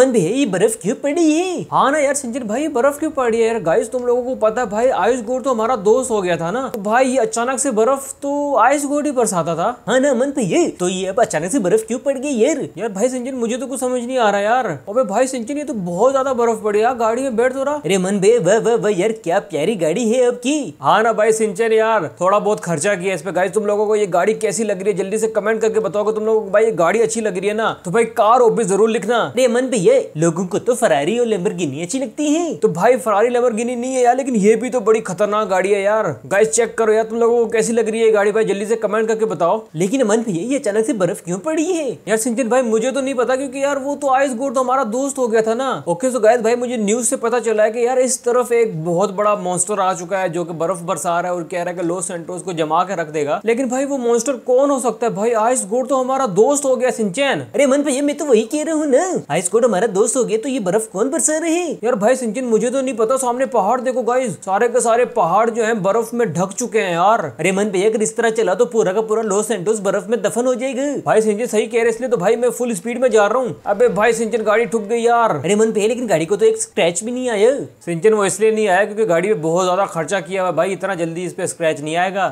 अमन है ये बर्फ क्यों पड़ी है हाँ ना यार संजय भाई बर्फ क्यों पड़ी है यार गाइस तुम लोगों को पता भाई आयुष गोड तो हमारा दोस्त हो गया था ना तो भाई ये अचानक से बर्फ तो आयुष गोड ही बरसाता था हाँ ना अमन ये तो ये अब अचानक से बर्फ क्यों पड़ गई यार यार भाई संजय मुझे तो कुछ समझ नहीं आ रहा यार अबे भाई संजय ये तो बहुत ज्यादा बर्फ पड़ी यार गाड़ी में बैठ तो रहा अरे मन भे वह वह वह यार क्या प्यारी गाड़ी है अब की हाँ ना भाई सिंचन यार थोड़ा बहुत खर्चा किया इस पे गाइस तुम लोगों को ये गाड़ी कैसी लग रही है जल्दी से कमेंट करके बताओगे तुम लोगों को भाई ये गाड़ी अच्छी लग रही है ना तो भाई कार ओपी जरूर लिखना अरे मन ये है लोगों को तो फरारी और लेम्बरगिनी अच्छी लगती है तो भाई फरारी लेम्बरगिनी नहीं है यार लेकिन ये भी तो बड़ी खतरनाक गाड़ी है यार गाइस चेक करो यार तुम लोगों को कैसी लग रही है गाड़ी भाई जल्दी से कमेंट करके बताओ लेकिन मन भैया ये अचानक से बर्फ क्यों पड़ी है यार सिंचन भाई मुझे तो नहीं पता क्योंकि यार वो तो आइस गोड तो हमारा दोस्त हो गया था ना ओके सो गायस भाई मुझे न्यूज से पता चला है की यार इस तरफ एक बहुत बड़ा मॉन्स्टर आ चुका है जो की बर्फ बरसा रहा है और कह रहा है कि लॉस सेंटोस को जमा कर रख देगा लेकिन भाई वो मॉन्स्टर कौन हो सकता है भाई आइस गोड तो हमारा दोस्त हो गया सिंचन अरे मन भैया मैं तो वही कह रहा हूँ ना आइस गोड हमारा हमारा दोस्त हो गए तो ये बर्फ कौन बरसा रहे हैं यार भाई सिंचन मुझे तो नहीं पता सामने पहाड़ देखो गाइज सारे के सारे पहाड़ जो है बर्फ में ढक चुके हैं यार अरे मन भैया अगर इस तरह चला तो पूरा का पूरा लॉस एंटोस बर्फ में दफन हो जाएगा भाई सिंचन सही कह रहे इसलिए तो भाई मैं फुल स्पीड में जा रहा हूँ अब भाई सिंचन गाड़ी ठुक गई यार अरे मन भैया लेकिन गाड़ी को तो एक स्क्रैच भी नहीं आया सिंचन वो इसलिए नहीं आया क्योंकि गाड़ी में बहुत ज्यादा खर्चा किया हुआ भाई इतना जल्दी इस पे स्क्रैच नहीं आएगा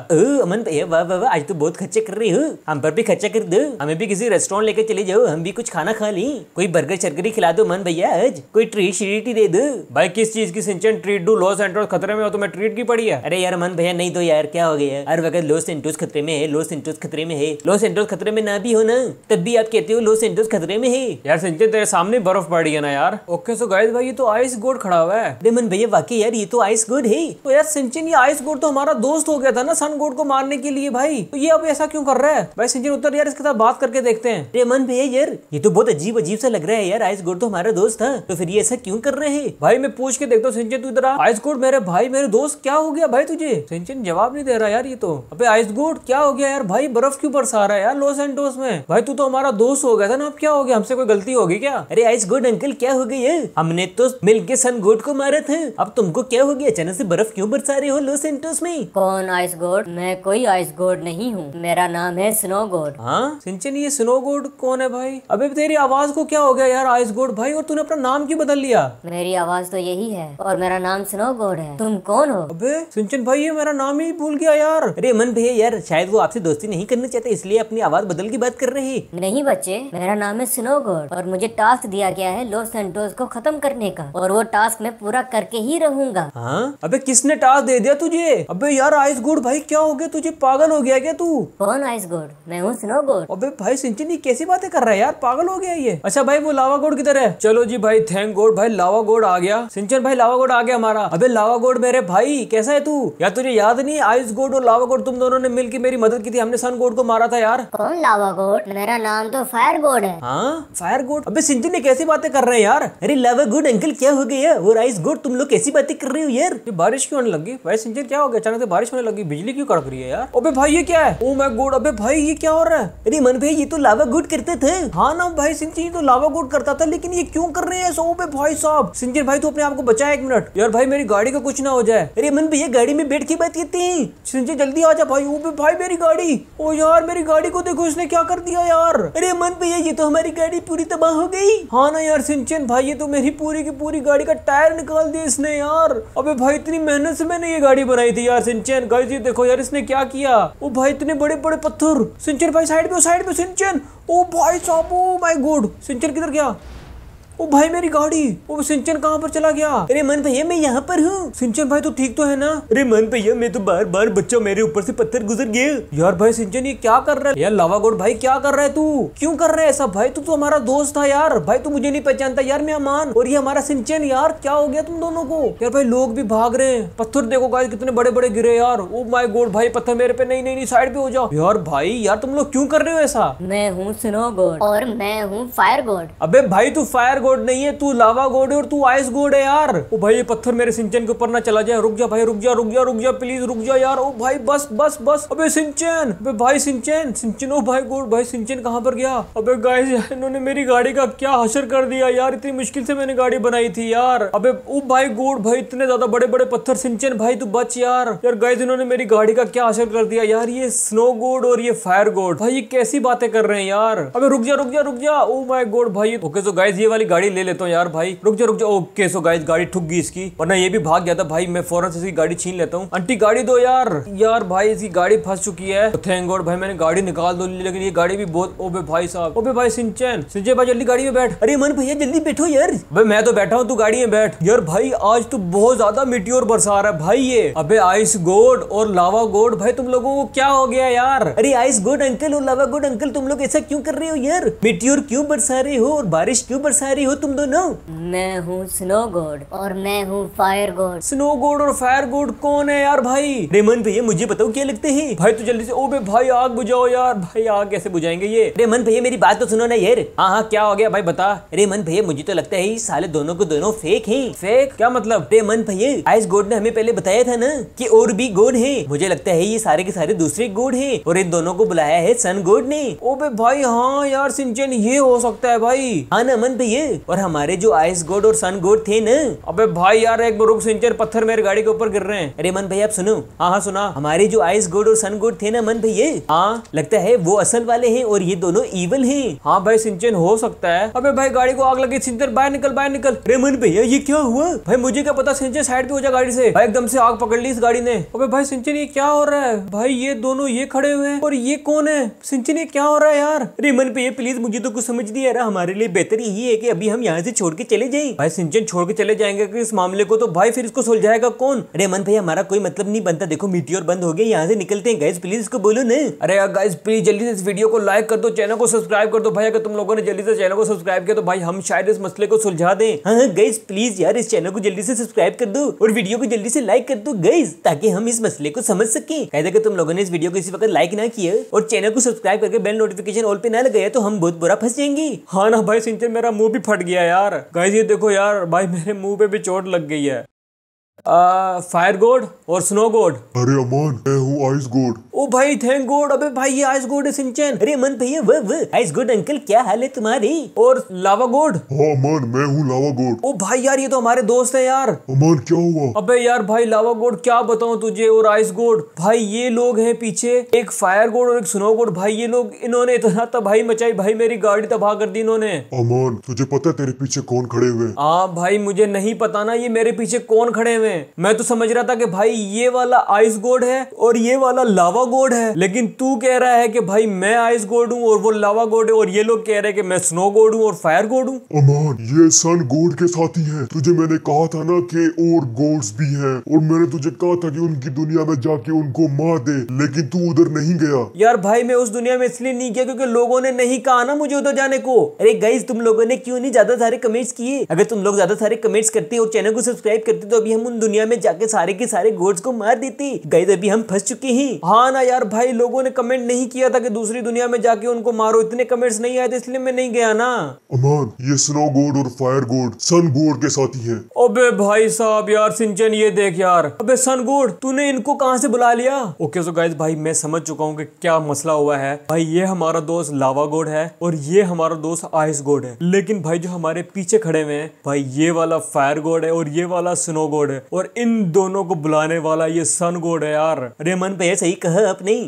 अमन भैया वाह वाह आज तो बहुत खर्चे कर रही हूँ हम पर भी खर्चा कर दो हमें भी किसी रेस्टोरेंट लेकर चले जाओ हम भी कुछ खाना खा ली कोई बर्गर शर्गर भी खिला दो मन भैया आज कोई ट्रीट श्रीट ही दे दो भाई किस चीज की सिंचन ट्रीट दू लॉस एंटोस खतरे में हो तो मैं ट्रीट की पड़ी है अरे यार मन भैया नहीं दो तो यार क्या हो गया हर वगैरह लो एंटोस खतरे में है लो एंटोस खतरे में है लो एंटोस खतरे में ना भी हो ना तब भी आप कहते हो लो एंटोस खतरे में है यार सिंचन तेरे सामने बर्फ पड़ गया ना यार ओके सो गाइस भाई ये तो आइस गोड खड़ा हुआ है अरे मन भैया वाकई यार ये तो आइस गोड है तो यार सिंचन ये आइस गोड तो हमारा दोस्त हो गया था ना सन गोड को मारने के लिए भाई तो ये अब ऐसा क्यों कर रहा है भाई सिंचन उत्तर यार इसके साथ बात करके देखते हैं अरे मन भैया यार ये तो बहुत अजीब अजीब सा लग रहा है यार आइस आइस गोड तो हमारा दोस्त था तो फिर ये ऐसा क्यों कर रहे हैं भाई मैं पूछ के देखता हूँ सिंचन तू इधर आइस गोड मेरे भाई मेरे दोस्त क्या हो गया भाई तुझे सिंचन जवाब नहीं दे रहा यार ये तो अबे आइस गोड क्या हो गया यार भाई बर्फ क्यों बरसा रहा है यार लॉस एंडोस में भाई तू तो हमारा दोस्त हो गया था ना अब क्या हो गया हमसे कोई गलती होगी क्या अरे आइस गोड अंकल क्या हो गई है हमने तो मिल के सन गोड को मारे थे अब तुमको क्या हो गया अचानक से बर्फ क्यों बरसा रहे हो लॉस एंडोस में कौन आइस गोड मैं कोई आइस गोड नहीं हूँ मेरा नाम है स्नो गोड हाँ सिंचन ये स्नो गोड कौन है भाई अभी तेरी आवाज को क्या हो गया यार आइस वाइस गोड भाई और तूने अपना नाम क्यों बदल लिया मेरी आवाज तो यही है और मेरा नाम स्नो गोड है तुम कौन हो अबे सिंचन भाई ये मेरा नाम ही भूल गया यार अरे मन भैया यार शायद वो आपसे दोस्ती नहीं करना चाहते इसलिए अपनी आवाज बदल की बात कर रही नहीं बच्चे मेरा नाम है स्नो गोड और मुझे टास्क दिया गया है लॉस सेंटोस को खत्म करने का और वो टास्क मैं पूरा करके ही रहूंगा हाँ? अबे किसने टास्क दे दिया तुझे अबे यार आइस गोड भाई क्या हो गया तुझे पागल हो गया क्या तू कौन आइस गोड मैं हूँ स्नो गोड अबे भाई सिंचन ये कैसी बातें कर रहा है यार पागल हो गया ये अच्छा भाई वो लावा गोड किधर है चलो जी भाई थैंक गोड भाई लावा गोड आ गया सिंचन भाई लावा गोड आ गया हमारा अबे लावा गोड मेरे भाई कैसा है तू या तुझे याद नहीं आयुष गोड और लावा गोड तुम दोनों ने मिलकर मेरी मदद की थी हमने सन गोड को मारा था यार कौन लावा गोड मेरा नाम तो फायर गोड है हाँ फायर गोड अभी सिंचन ने कैसी बातें कर रहे हैं यार अरे लावा गोड अंकल क्या हो गया और आयुष गोड तुम लोग कैसी बातें कर रहे हो यार बारिश क्यों होने लगी भाई सिंचन क्या हो गया अचानक से बारिश होने लगी बिजली क्यों कड़क रही है यार अबे भाई ये क्या है ओ मैं गोड अबे भाई ये क्या हो रहा है अरे मन भाई ये तो लावा गोड करते थे हाँ ना भाई सिंचन ये तो लावा गोड करता था लेकिन ये क्यों कर रहे हैं सो पे भाई साहब सिंजर भाई तू अपने आप को बचा एक मिनट यार भाई मेरी गाड़ी का कुछ ना हो जाए अरे मन भैया गाड़ी में बैठ के बात करते हैं सिंजन जल्दी आ जा भाई ऊपर भाई मेरी गाड़ी ओ यार मेरी गाड़ी को देखो उसने क्या कर दिया यार अरे मन भैया ये तो हमारी गाड़ी पूरी तबाह हो गई हाँ ना यार सिंचन भाई ये तो मेरी पूरी की पूरी गाड़ी का टायर निकाल दिया इसने यार अबे भाई इतनी मेहनत से मैंने ये गाड़ी बनाई थी यार सिंचन गाइस ये देखो यार इसने क्या किया ओ भाई इतने बड़े बड़े पत्थर सिंचन भाई साइड पे साइड पे सिंचन ओ भाई साहब ओ माय गॉड सिंचन किधर गया ओ भाई मेरी गाड़ी ओ सिंचन कहाँ पर चला गया अरे मन भैया मैं यहाँ पर हूँ सिंचन भाई तो ठीक तो है ना अरे मन भैया मैं तो बार बार बच्चा मेरे ऊपर से पत्थर गुजर गए यार भाई सिंचन ये क्या कर रहा है यार लावागोड भाई क्या कर रहा है तू क्यों कर रहा है ऐसा भाई तू तो हमारा दोस्त था यार भाई तू मुझे नहीं पहचानता यार मैं अमान और ये हमारा सिंचन यार क्या हो गया तुम दोनों को यार भाई लोग भी भाग रहे हैं पत्थर देखो गाय कितने बड़े बड़े गिरे यार ओ माय गोड भाई पत्थर मेरे पे नहीं नहीं साइड पे हो जाओ यार भाई यार तुम लोग क्यों कर रहे हो ऐसा मैं हूँ स्नो गोड और मैं हूँ फायर गोड अबे भाई तू फायर गोड नहीं है तू लावा गोड है और तू आइस गोड है यार ओ भाई ये पत्थर मेरे सिंचन के ऊपर ना चला जाए रुक जा भाई रुक जा रुक जा रुक जा प्लीज रुक जा यार ओ भाई बस बस बस अबे सिंचन अबे भाई सिंचन सिंचन ओ भाई गोड भाई सिंचन कहाँ पर गया अबे गाइस इन्होंने मेरी गाड़ी का क्या हशर कर दिया यार इतनी मुश्किल से मैंने गाड़ी बनाई थी यार अब ओ भाई गोड भाई इतने ज्यादा बड़े बड़े पत्थर सिंचन भाई तू बच यार यार गाइस इन्होंने मेरी गाड़ी का क्या असर कर दिया यार ये स्नो गोड और ये फायर गोड भाई ये कैसी बातें कर रहे हैं यार अबे रुक जा रुक जा रुक जा ओ माय गॉड भाई ओके सो गाइस ये वाली गाड़ी गाड़ी ले लेता हूँ यार भाई रुक जा रुक जा ओके सो गाइस गाड़ी ठुक गई इसकी वरना ये भी भाग गया था भाई मैं फौरन से इसकी गाड़ी छीन लेता हूँ आंटी गाड़ी दो यार यार भाई इसकी गाड़ी फंस चुकी है थैंक oh, गॉड भाई मैंने गाड़ी निकाल दो लेकिन ये गाड़ी भी बहुत ओबे भाई साहब ओबे भाई सिंचन सिंचन भाई जल्दी गाड़ी में बैठ अरे मन भैया जल्दी बैठो यार भाई मैं तो बैठा हूँ तू गाड़ी में बैठ यार भाई आज तो बहुत ज्यादा मिट्टी बरसा रहा है भाई ये अबे आइस गोड और लावा गोड भाई तुम लोगों को क्या हो गया यार अरे आइस गोड अंकल और लावा गोड अंकल तुम लोग ऐसा क्यों कर रहे हो यार मिट्टी क्यों बरसा रहे हो और बारिश क्यों बरसा रही हो हो तुम दोनों मैं हूँ स्नो गोड और मैं हूँ फायर गोड स्नो गोड और फायर गोड कौन है यार भाई रेमन भैया मुझे बताओ क्या लगते हैं भाई तो जल्दी से ओ बे भाई आग बुझाओ यार भाई आग कैसे बुझाएंगे ये रेमन भैया मेरी बात तो सुनो ना यार हाँ हाँ क्या हो गया भाई बता रेमन भैया मुझे तो लगता है साले दोनों को दोनों फेक है फेक क्या मतलब रेमन भैया आइस गोड ने हमें पहले बताया था ना कि और भी गोड है मुझे लगता है ये सारे के सारे दूसरे गोड है और इन दोनों को बुलाया है सन गोड ने ओ बे भाई हाँ यार सिंचन ये हो सकता है भाई हाँ ना अमन भैया और हमारे जो आइस गोड और सन गोड थे ना अबे भाई यार एक बार सिंचर पत्थर मेरे गाड़ी के ऊपर गिर रहे हैं अरे मन भाई आप सुनो हाँ हाँ सुना हमारे जो आइस गोड और सन गोड थे ना मन ये हाँ लगता है वो असल वाले हैं और ये दोनों इवल हैं हाँ भाई सिंचन हो सकता है अबे भाई गाड़ी को आग लगी सिंचर बाहर निकल बाहर निकल अरे मन भैया ये क्या हुआ भाई मुझे क्या पता सिंचन साइड पे हो जाए गाड़ी से भाई एकदम से आग पकड़ ली इस गाड़ी ने अबे भाई सिंचन ये क्या हो रहा है भाई ये दोनों ये खड़े हुए हैं और ये कौन है सिंचन ये क्या हो रहा है यार अरे मन भैया प्लीज मुझे तो कुछ समझ नहीं आ रहा हमारे लिए बेहतर यही है की अभी हम यहाँ से छोड़ के चले जाए भाई सिंचन छोड़ के चले जाएंगे इस मामले को तो भाई फिर इसको सुलझाएगा कौन अरे मन भाई हमारा कोई मतलब नहीं बनता देखो मीटियोर बंद हो गया यहाँ से निकलते हैं गैस प्लीज इसको बोलो न अरे गैस प्लीज जल्दी से इस वीडियो को लाइक कर दो चैनल को सब्सक्राइब कर दो भाई अगर तुम लोगों ने जल्दी से चैनल को सब्सक्राइब किया तो भाई हम शायद इस मसले को सुलझा दे गैस प्लीज यार इस चैनल को जल्दी से सब्सक्राइब कर दो और वीडियो को जल्दी से लाइक कर दो गैस ताकि हम इस मसले को समझ सके कहते तुम लोगों ने इस वीडियो को इसी वक्त लाइक ना किया और चैनल को सब्सक्राइब करके बेल नोटिफिकेशन ऑल पे ना लगाया तो हम बहुत बुरा फंस जाएंगे हाँ ना भाई सिंचन मेरा मुंह भी फट गया यार गाइस ये देखो यार भाई मेरे मुंह पे भी चोट लग गई है फायर गोड और स्नो गोड अरे अमन मैं हूँ आइस गोड ओ भाई थैंक गोड अबे भाई ये आइस गोड है सिंचन अरे अमन भैया वह वह आइस गोड अंकल क्या हाल है तुम्हारी और लावा गोड हाँ अमन मैं हूँ लावा गोड ओ भाई यार ये तो हमारे दोस्त है यार अमन क्या हुआ अबे यार भाई लावा गोड क्या बताऊँ तुझे और आइस गोड भाई ये लोग है पीछे एक फायर गोड और एक स्नो गोड भाई ये लोग इन्होंने इतना तबाही मचाई भाई मेरी गाड़ी तबाह कर दी इन्होंने अमन तुझे पता है तेरे पीछे कौन खड़े हुए हाँ भाई मुझे नहीं पता ना ये मेरे पीछे कौन खड़े हुए हुए हैं मैं तो समझ रहा था कि भाई ये वाला आइस गोड है और ये वाला लावा गोड है लेकिन तू कह रहा है कि भाई मैं आइस गोड हूँ और वो लावा गोड है और ये लोग कह रहे हैं कि मैं स्नो गोड हूँ और फायर गोड हूँ अमान ये सन गोड के साथ ही है तुझे मैंने कहा था ना कि और गोड्स भी है और मैंने तुझे कहा था की उनकी दुनिया में जाके उनको मार दे लेकिन तू उधर नहीं गया यार भाई मैं उस दुनिया में इसलिए नहीं गया क्योंकि लोगों ने नहीं कहा ना मुझे उधर जाने को अरे गाइज तुम लोगों ने क्यों नहीं ज्यादा सारे कमेंट्स किए अगर तुम लोग ज्यादा सारे कमेंट्स करते और चैनल को सब्सक्राइब करते तो अभी हम उन दुनिया में जाके सारे के सारे गोड्स को मार देती गए अभी हम फंस चुके हैं हाँ ना यार भाई लोगों ने कमेंट नहीं किया था कि दूसरी दुनिया में जाके उनको मारो इतने कमेंट्स नहीं आए थे इसलिए मैं नहीं गया ना अमान ये स्नो गोड और फायर गोड सन गोड के ही है अबे भाई साहब यार सिंचन ये देख यार अबे सन गोड तूने इनको कहाँ से बुला लिया ओके सो गाइज भाई मैं समझ चुका हूँ की क्या मसला हुआ है भाई ये हमारा दोस्त लावा गोड है और ये हमारा दोस्त आइस गोड है लेकिन भाई जो हमारे पीछे खड़े हुए हैं भाई ये वाला फायर गोड है और ये वाला स्नो गोड है और इन दोनों को बुलाने वाला ये सन गोड है यार रेमन पे सही कहा नहीं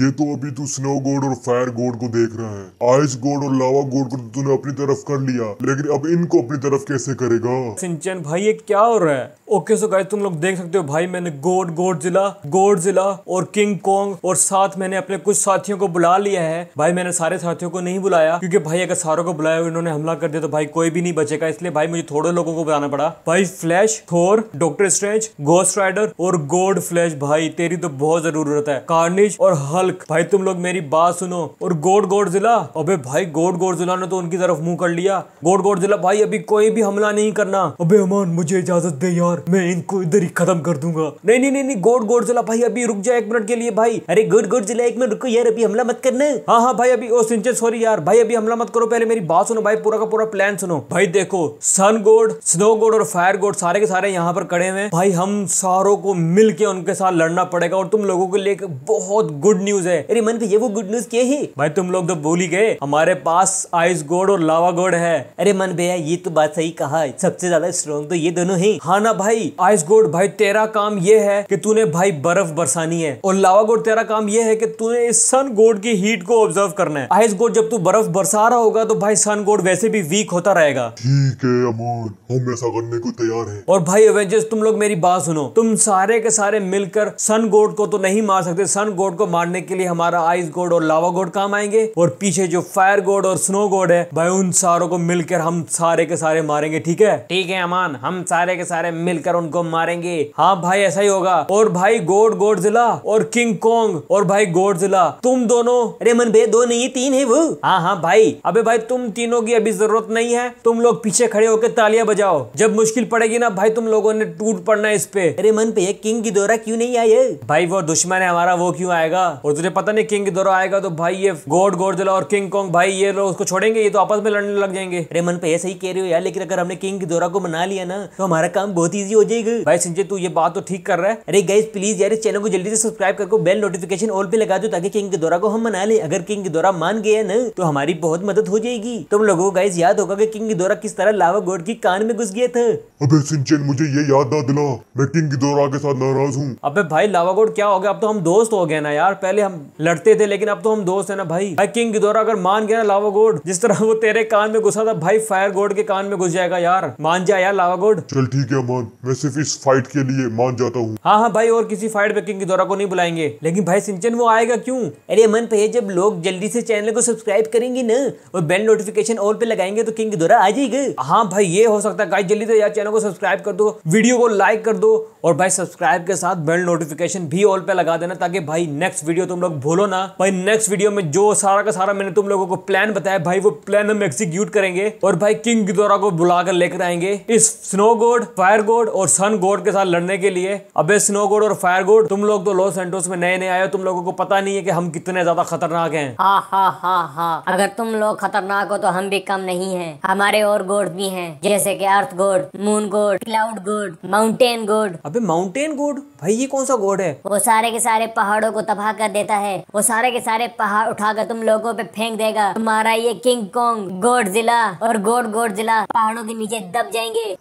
ये तो अभी तू स्नो गोड और फायर गोड को देख रहा है आइस गोड और लावा गोड को तो तूने अपनी तरफ कर लिया लेकिन अब इनको अपनी तरफ कैसे करेगा सिंचन भाई ये क्या हो रहा है ओके सो गाइस तुम लोग देख सकते हो भाई मैंने गोड गोड जिला गोड जिला और किंग कॉन्ग और साथ मैंने अपने कुछ साथियों को बुला लिया है भाई मैंने सारे साथियों को नहीं बुलाया क्योंकि भाई अगर सारों को बुलाया इन्होंने हमला कर दिया तो भाई कोई भी नहीं बचेगा इसलिए भाई मुझे थोड़े लोगों को बुलाना पड़ा भाई Flash Thor doctor Strange ghost rider और गोड फ्लैश भाई तेरी तो बहुत जरूरत है कार्निज और हल्क भाई तुम लोग मेरी बात सुनो और गोड गोड जिला अबे भाई गोड गोड जिला ने तो उनकी तरफ मुंह कर लिया गोड गोड जिला भाई अभी कोई भी हमला नहीं करना अबे अमान मुझे इजाजत दे यार मैं इनको इधर ही खत्म कर दूंगा नहीं नहीं नहीं, गोड गोड जिला भाई अभी रुक जाए एक मिनट के लिए भाई अरे गोड गोड जिला एक मिनट रुको यार अभी हमला मत करना हाँ हाँ भाई अभी ओ सिंचे सॉरी यार भाई अभी हमला मत करो पहले मेरी बात सुनो भाई पूरा का पूरा प्लान सुनो भाई देखो सन गोड स्नो गोड और फायर गोड सारे के सारे यहाँ पर खड़े हुए भाई हम सारों को मिल के उनके साथ लड़ना पड़ेगा और तुम लोगों के लिए बहुत गुड न्यूज है अरे मन ये वो गुड न्यूज के ही भाई तुम लोग तो भूल ही गए हमारे पास आइस गोड और लावा गोड है अरे मन भैया ये तो बात सही कहा है सबसे ज्यादा स्ट्रॉन्ग तो ये दोनों ही हाँ ना भाई आइस गोड भाई तेरा काम ये है कि तूने भाई बर्फ बरसानी है और लावा गोड तेरा काम ये है कि तूने इस सन गोड की हीट को ऑब्जर्व करना है आइस गोड जब तू बर्फ बरसा रहा होगा तो भाई सन गोड वैसे भी वीक होता रहेगा ठीक है अमन हम ऐसा करने करने को तैयार है और भाई एवेंजर्स तुम लोग मेरी बात सुनो तुम सारे के सारे मिलकर सन गोड को तो नहीं मार सकते सन गोड को मारने के लिए हमारा आइस गोड और लावा गोड काम आएंगे और पीछे जो फायर गोड और स्नो गोड है भाई उन सारों को मिलकर हम सारे के सारे मारेंगे ठीक है ठीक है अमान हम सारे के सारे मिलकर उनको मारेंगे हाँ भाई ऐसा ही होगा और भाई गोड गोड जिला और किंग कॉन्ग और भाई गोड जिला तुम दोनों अरे मन भे दो नहीं तीन है वो हाँ हाँ भाई अबे भाई तुम तीनों की अभी जरूरत नहीं है तुम लोग पीछे खड़े होकर तालियां बजाओ जब मुझे मुश्किल पड़ेगी ना भाई तुम लोगों ने टूट पड़ना इस पे अरे मन पे किंग की दौरा क्यों नहीं आए भाई वो दुश्मन है हमारा वो क्यों आएगा और तुझे पता नहीं किंग की दौरा आएगा तो भाई ये गोड गोडजिला और किंग कॉन्ग भाई ये लोग उसको छोड़ेंगे ये तो आपस में लड़ने लग जाएंगे अरे मन पे ऐसे ही कह रहे हो यार लेकिन अगर हमने किंग की दौरा को मना लिया ना तो हमारा काम बहुत ईजी हो जाएगी भाई संजय तू ये बात तो ठीक कर रहा है अरे गाइज प्लीज यार इस चैनल को जल्दी से सब्सक्राइब करके बेल नोटिफिकेशन ऑल पे लगा दो ताकि किंग की दौरा को हम मना ले अगर किंग की दौरा मान गए ना तो हमारी बहुत मदद हो जाएगी तुम लोगों को गाइज याद होगा कि किंग की दौरा किस तरह लावा गोड की कान में घुस गया था अबे सिंचन मुझे ये याद ना दिला मैं किंग दौरा के साथ नाराज हूँ अबे भाई लावागोड क्या हो गया अब तो हम दोस्त हो गए ना यार पहले हम लड़ते थे लेकिन अब तो हम दोस्त है ना भाई भाई किंग दौरा अगर मान गया ना लावागोड जिस तरह वो तेरे कान में घुसा था भाई फायर गोड के कान में घुस जाएगा यार मान जा यार लावागोड चल ठीक है मान मैं सिर्फ इस फाइट के लिए मान जाता हूँ हाँ हाँ भाई और किसी फाइट में किंग दौरा को नहीं बुलाएंगे लेकिन भाई सिंचन वो आएगा क्यूँ अरे मन पे जब लोग जल्दी से चैनल को सब्सक्राइब करेंगे ना और बेल नोटिफिकेशन और पे लगाएंगे तो किंग दौरा आ जाएगा हाँ भाई ये हो सकता है जल्दी से यार चैनल को सब्सक्राइब कर दो वीडियो को लाइक कर दो और भाई सब्सक्राइब के साथ बेल नोटिफिकेशन भी ऑल पे लगा देना ताकि भाई नेक्स्ट वीडियो तुम लोग भूलो ना भाई नेक्स्ट वीडियो में जो सारा का सारा मैंने तुम लोगों को प्लान बताया भाई वो प्लान हम एक्सिक्यूट करेंगे और भाई किंग दौरा को बुलाकर लेकर आएंगे इस स्नो गोड फायर गोड और सन गोड के साथ लड़ने के लिए अब स्नो गोड और फायर गोड तुम लोग तो लॉस सेंटोस में नए नए आए तुम लोगों को पता नहीं है की हम कितने ज्यादा खतरनाक है हाँ, हाँ, हाँ, अगर तुम लोग खतरनाक हो तो हम भी कम नहीं है हमारे और गोड भी है जैसे की अर्थ गोड गोड मून गोड क्लाउड गोड माउंटेन गोड अबे माउंटेन गोड भाई ये कौन सा गोड है वो सारे के सारे पहाड़ों को तबाह कर देता है वो सारे के सारे पहाड़ उठाकर तुम लोगों पे फेंक देगा तुम्हारा ये किंग कॉन्ग गोड जिला और गोड गोड जिला पहाड़ों के नीचे दब जाएंगे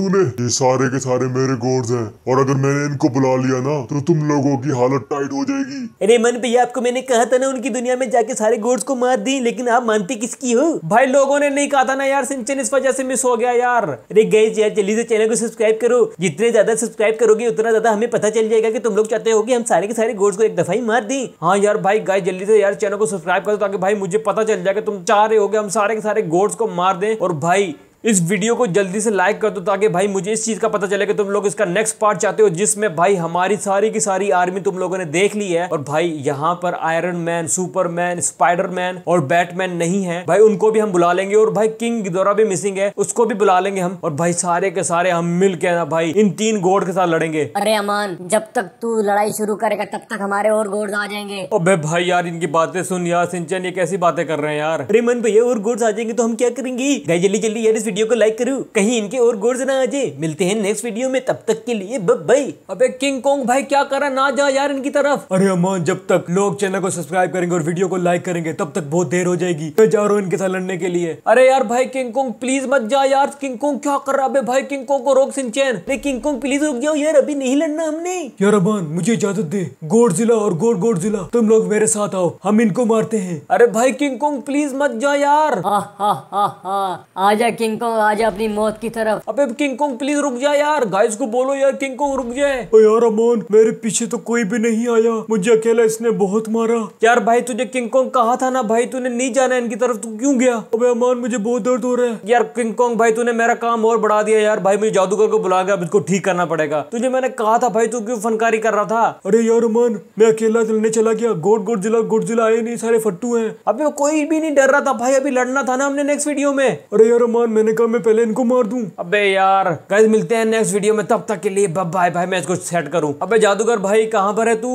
तूने ये सारे के सारे मेरे गोड है और अगर मैंने इनको बुला लिया ना तो तुम लोगों की हालत टाइट हो जाएगी अरे मन भैया आपको मैंने कहा था ना उनकी दुनिया में जाके सारे गोड्स को मार दी लेकिन आप मानते किसकी हो भाई लोगों ने नहीं कहा था ना यार सिंचन इस वजह से मिस हो गया यार अरे गई यार जल्दी से चैनल को सब्सक्राइब करो जितने ज्यादा सब्सक्राइब करोगे उतना ज्यादा हमें पता चल जाएगा कि तुम लोग चाहते हो कि हम सारे के सारे गोड्स को एक दफा ही मार दी हाँ यार भाई गाय जल्दी से यार चैनल को सब्सक्राइब करो ताकि भाई मुझे पता चल जाएगा तुम चाह रहे हो हम सारे के सारे गोड्स को मार दें और भाई इस वीडियो को जल्दी से लाइक कर दो ताकि भाई मुझे इस चीज़ का पता चले कि तुम लोग इसका नेक्स्ट पार्ट चाहते हो जिसमें भाई हमारी सारी की सारी आर्मी तुम लोगों ने देख ली है और भाई यहाँ पर आयरन मैन सुपरमैन स्पाइडरमैन और बैटमैन नहीं है भाई उनको भी हम बुला लेंगे और भाई किंग दौरा भी मिसिंग है उसको भी बुला लेंगे हम और भाई सारे के सारे हम मिल के ना भाई इन तीन गोड के साथ लड़ेंगे अरे अमान जब तक तू लड़ाई शुरू करेगा तब तक हमारे और गोड्स आ जाएंगे और भाई यार इनकी बातें सुन यार सिंचन ये कैसी बातें कर रहे हैं यार अरे मन भैया और गोड्स आ जाएंगे तो हम क्या करेंगे जल्दी जल्दी यार वीडियो को लाइक करू कहीं इनके और गोर्ज ना आ जाए मिलते हैं नेक्स्ट वीडियो में तब तक के लिए भाई अबे किंग कॉन्ग भाई क्या करा ना जा यार इनकी तरफ अरे अमन जब तक लोग चैनल को सब्सक्राइब करेंगे और वीडियो को लाइक करेंगे तब तक बहुत देर हो जाएगी मैं जा रहा हूँ इनके साथ लड़ने के लिए अरे यार भाई किंग कॉन्ग प्लीज मत जा यार किंग कॉन्ग क्या कर रहा है भाई किंग कॉन्ग को रोक सिंचैन अरे किंग कॉन्ग प्लीज रुक जाओ यार अभी नहीं लड़ना हमने यार अमन मुझे इजाजत दे गोड जिला और गोड गोड जिला तुम लोग मेरे साथ आओ हम इनको मारते हैं अरे भाई किंग कॉन्ग प्लीज मत जा यार आ जा किंग आ जाए अपनी मौत की तरफ अबे किंग प्लीज रुक जा यार गाइस को बोलो यार किंग रुक जाए ओ यार अमोन मेरे पीछे तो कोई भी नहीं आया मुझे अकेला इसने बहुत मारा यार भाई तुझे किंगकॉन्ग कहा था ना भाई तूने नहीं जाना इनकी तरफ तू क्यूँ गया अब अमोन मुझे बहुत दर्द हो रहा है यार किंग भाई तूने मेरा काम और बढ़ा दिया यार भाई मुझे जादूगर को बुला गया अब इसको ठीक करना पड़ेगा तुझे मैंने कहा था भाई तू क्यों फनकारी कर रहा था अरे यार अमन मैं अकेला चलने चला गया गोट गोट जिला गोट जिला आए नहीं सारे फट्टू है अभी कोई भी नहीं डर रहा था भाई अभी लड़ना था ना हमने नेक्स्ट वीडियो में अरे यार अमन मैंने मैंने कहा मैं पहले इनको मार दूं अबे यार गैस मिलते हैं नेक्स्ट वीडियो में तब तक के लिए बाय बाय मैं इसको सेट करूं अबे जादूगर भाई कहां पर है तू